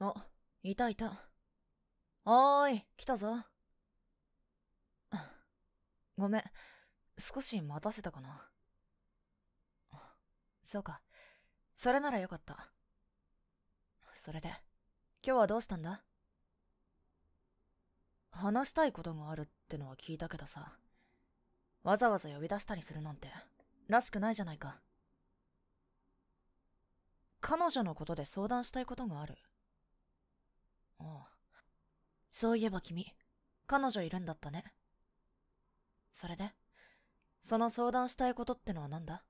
あ、いたいた。おーい、来たぞ。ごめん、少し待たせたかな。そうか、それならよかった。それで、今日はどうしたんだ話したいことがあるってのは聞いたけどさ、わざわざ呼び出したりするなんて、らしくないじゃないか。彼女のことで相談したいことがある。そういえば君、彼女いるんだったね。それで、その相談したいことってのは何だ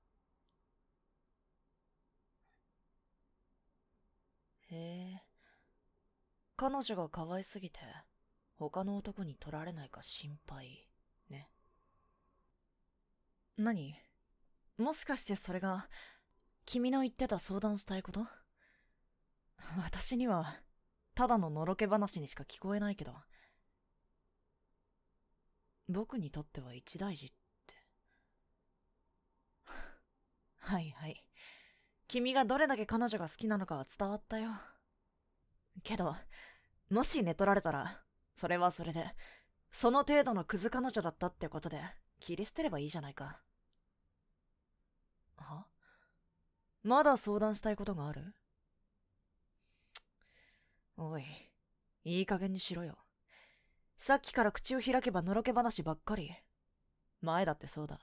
へえ、彼女が可愛すぎて、他の男に取られないか心配、ね。何もしかしてそれが、君の言ってた相談したいこと私には、ただののろけ話にしか聞こえないけど、僕にとっては一大事って。はいはい。君がどれだけ彼女が好きなのかは伝わったよ。けど、もし寝取られたら、それはそれで、その程度のクズ彼女だったってことで、切り捨てればいいじゃないか。はまだ相談したいことがあるおい、いい加減にしろよ。さっきから口を開けばのろけ話ばっかり。前だってそうだ。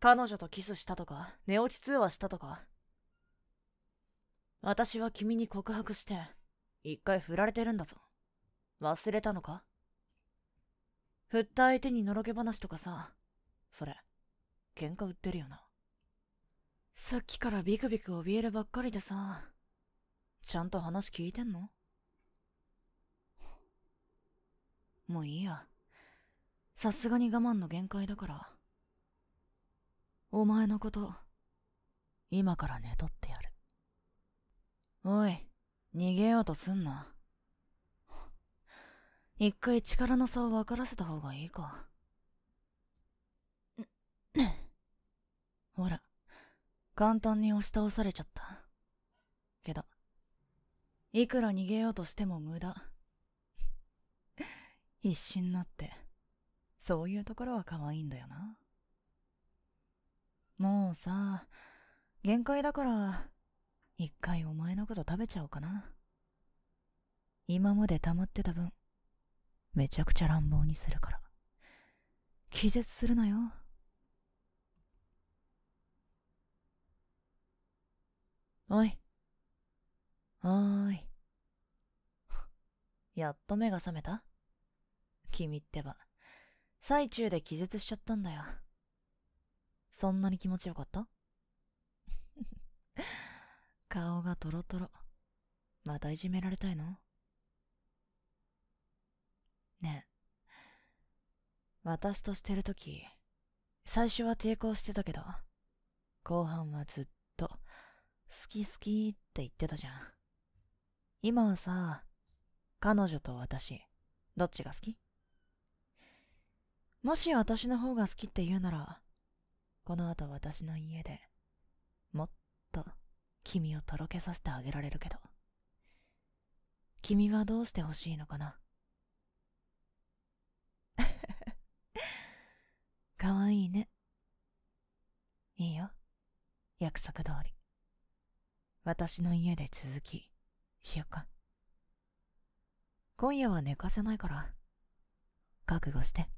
彼女とキスしたとか、寝落ち通話したとか。私は君に告白して、一回振られてるんだぞ。忘れたのか振った相手にのろけ話とかさ、それ、喧嘩売ってるよな。さっきからビクビク怯えるばっかりでさ、ちゃんと話聞いてんのもういいや。さすがに我慢の限界だから。お前のこと、今から寝取ってやる。おい、逃げようとすんな。一回力の差を分からせた方がいいか。ほら、簡単に押し倒されちゃった。けど、いくら逃げようとしても無駄。必死になってそういうところは可愛いんだよなもうさ限界だから一回お前のこと食べちゃおうかな今まで溜まってた分めちゃくちゃ乱暴にするから気絶するなよおいおーい やっと目が覚めた君ってば、最中で気絶しちゃったんだよ。そんなに気持ちよかった 顔がトロトロ。またいじめられたいのねえ。私としてるとき、最初は抵抗してたけど、後半はずっと、好き好きって言ってたじゃん。今はさ、彼女と私、どっちが好きもし私の方が好きって言うなら、この後私の家で、もっと君をとろけさせてあげられるけど、君はどうして欲しいのかなかわいいね。いいよ。約束通り。私の家で続き、しよっか。今夜は寝かせないから、覚悟して。